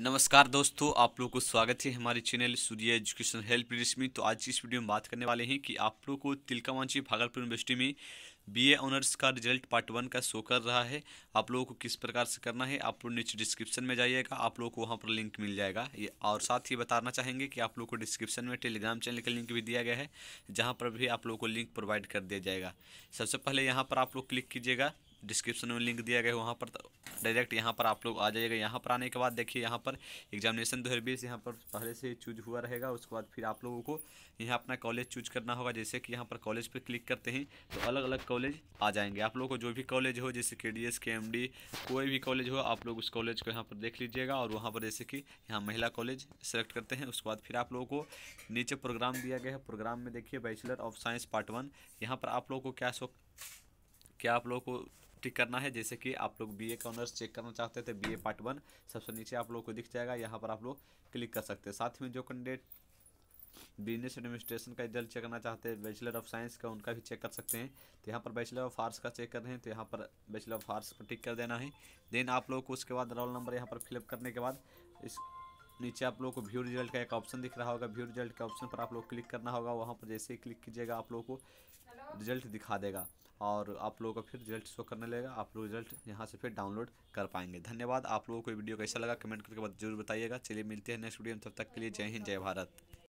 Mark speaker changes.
Speaker 1: नमस्कार दोस्तों आप लोगों को स्वागत है हमारे चैनल सूर्य एजुकेशन हेल्प में तो आज की इस वीडियो में बात करने वाले हैं कि आप लोगों को तिलकामांची भागलपुर यूनिवर्सिटी में बीए ऑनर्स का रिजल्ट पार्ट वन का शो कर रहा है आप लोगों को किस प्रकार से करना है आप लोग नीचे डिस्क्रिप्शन में जाइएगा आप लोगों को वहाँ पर लिंक मिल जाएगा ये और साथ ही बताना चाहेंगे कि आप लोग को डिस्क्रिप्शन में टेलीग्राम चैनल का लिंक भी दिया गया है जहाँ पर भी आप लोगों को लिंक प्रोवाइड कर दिया जाएगा सबसे पहले यहाँ पर आप लोग क्लिक कीजिएगा डिस्क्रिप्शन में लिंक दिया गया है वहाँ पर डायरेक्ट तो यहाँ पर आप लोग आ जाइएगा यहाँ पर आने के बाद देखिए यहाँ पर एग्जामिनेशन दो हज़ार बीस यहाँ पर पहले से चूज हुआ रहेगा उसके बाद फिर आप लोगों को यहाँ अपना कॉलेज चूज करना होगा जैसे कि यहाँ पर कॉलेज पर क्लिक करते हैं तो अलग अलग कॉलेज आ जाएंगे आप लोग को जो भी कॉलेज हो जैसे के D S K M D कोई भी कॉलेज हो आप लोग उस कॉलेज को यहाँ पर देख लीजिएगा और वहाँ पर जैसे कि यहाँ महिला कॉलेज सेलेक्ट करते हैं उसके बाद फिर आप लोगों को नीचे प्रोग्राम दिया गया है प्रोग्राम में देखिए bachelor of science part one यहाँ पर आप लोगों को क्या शो क्या आप लोगों को ठीक करना है जैसे कि आप लोग बी ए का ऑनर्स चेक करना चाहते थे बी ए पार्ट वन सबसे नीचे आप लोग को दिख जाएगा यहाँ पर आप लोग क्लिक कर सकते हैं साथ में जो कैंडिडेट बिजनेस एडमिनिस्ट्रेशन का रिजल्ट चेक करना चाहते हैं बैचलर ऑफ साइंस का उनका भी चेक कर सकते हैं तो यहाँ पर बैचलर ऑफ आर्ट्स का चेक कर रहे हैं तो यहाँ पर बैचलर ऑफ आर्ट्स पर टिक कर देना है देन आप लोग को उसके बाद रोल नंबर यहाँ पर फिलअप करने के बाद इस नीचे आप लोग को व्यू रिजल्ट का एक ऑप्शन दिख रहा होगा व्यू रिजल्ट के ऑप्शन पर आप लोग क्लिक करना होगा वहाँ पर जैसे ही क्लिक कीजिएगा आप लोग को रिजल्ट दिखा देगा और आप लोगों का फिर रिजल्ट शो करने लगेगा आप लोग रिजल्ट यहाँ से फिर डाउनलोड कर पाएंगे धन्यवाद आप लोगों को वीडियो कैसा लगा कमेंट करके जरूर बताइएगा चलिए मिलते हैं नेक्स्ट वीडियो में तब तक के लिए जय हिंद जय भारत